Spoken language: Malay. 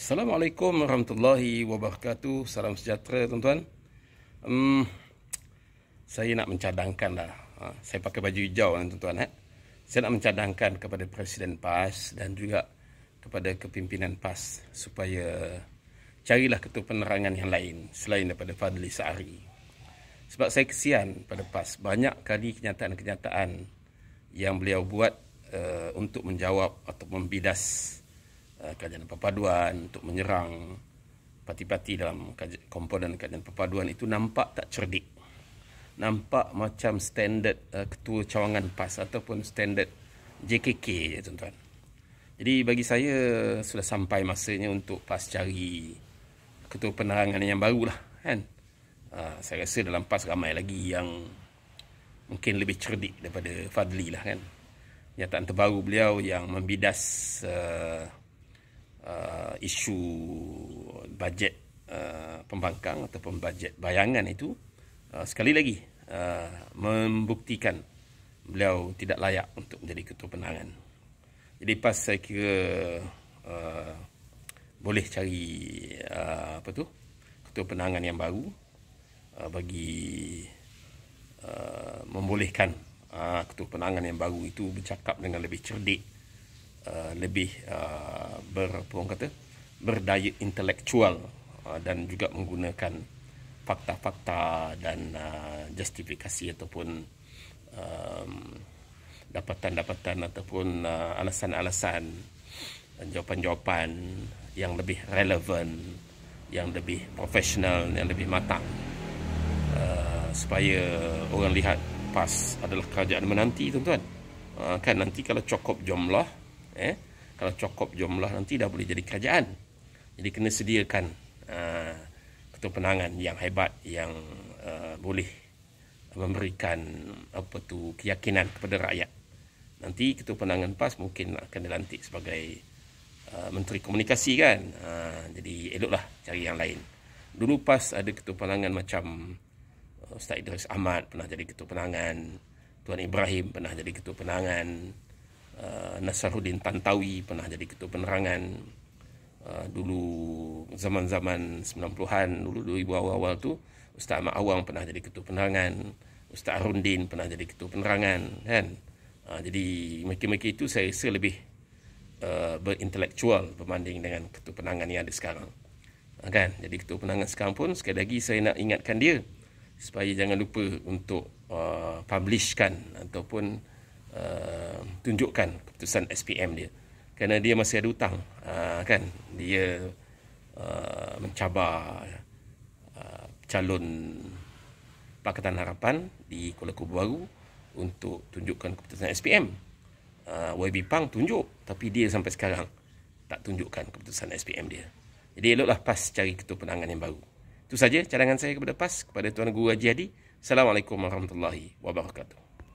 Assalamualaikum warahmatullahi wabarakatuh Salam sejahtera tuan-tuan um, Saya nak mencadangkan lah ha, Saya pakai baju hijau lah tuan-tuan eh. Saya nak mencadangkan kepada Presiden PAS Dan juga kepada kepimpinan PAS Supaya carilah ketua penerangan yang lain Selain daripada Fadli Sa'ari Sebab saya kesian pada PAS Banyak kali kenyataan-kenyataan Yang beliau buat uh, untuk menjawab atau membidas Eh, kajian perpaduan untuk menyerang parti-parti dalam komponen kajian perpaduan itu nampak tak cerdik. Nampak macam standard eh, ketua cawangan PAS ataupun standard JKK je tuan-tuan. Jadi bagi saya sudah sampai masanya untuk PAS cari ketua penerangan yang baru lah kan. Ah, saya rasa dalam PAS ramai lagi yang mungkin lebih cerdik daripada Fadli lah kan. Nyataan terbaru beliau yang membidas uh, uh, isu bajet uh, pembangkang atau bajet bayangan itu uh, sekali lagi uh, membuktikan beliau tidak layak untuk menjadi ketua penangan. Jadi pas saya kira uh, boleh cari uh, apa tu ketua penangan yang baru uh, bagi uh, membolehkan uh, ketua penangan yang baru itu bercakap dengan lebih cerdik uh, lebih uh, ber, kata berdaya intelektual uh, dan juga menggunakan fakta-fakta dan uh, justifikasi ataupun um, dapatan-dapatan ataupun uh, alasan-alasan uh, jawapan-jawapan yang lebih relevan yang lebih profesional yang lebih matang uh, supaya orang lihat PAS adalah kerajaan menanti tuan-tuan uh, kan nanti kalau cukup jumlah eh kalau cukup jumlah nanti dah boleh jadi kerajaan jadi kena sediakan uh, ketua penangan yang hebat yang uh, boleh memberikan apa tu keyakinan kepada rakyat nanti ketua penangan PAS mungkin akan dilantik sebagai uh, menteri komunikasi kan uh, jadi eloklah cari yang lain dulu PAS ada ketua penangan macam Ustaz Idris Ahmad pernah jadi ketua penangan Tuan Ibrahim pernah jadi ketua penangan Nasaruddin Tantawi pernah jadi ketua penerangan uh, dulu zaman-zaman 90-an dulu 2000 awal-awal tu Ustaz Ahmad Awang pernah jadi ketua penerangan Ustaz Arundin pernah jadi ketua penerangan kan uh, jadi makin-makin itu saya rasa lebih uh, berintelektual berbanding dengan ketua penerangan yang ada sekarang uh, kan jadi ketua penerangan sekarang pun sekali lagi saya nak ingatkan dia supaya jangan lupa untuk uh, publishkan ataupun Uh, tunjukkan keputusan SPM dia kerana dia masih ada hutang uh, kan dia uh, mencabar uh, calon Pakatan Harapan di Kuala Kubu Baru untuk tunjukkan keputusan SPM uh, YB Pang tunjuk tapi dia sampai sekarang tak tunjukkan keputusan SPM dia jadi eloklah PAS cari ketua penangan yang baru itu saja cadangan saya kepada PAS kepada Tuan Guru Haji Hadi Assalamualaikum warahmatullahi wabarakatuh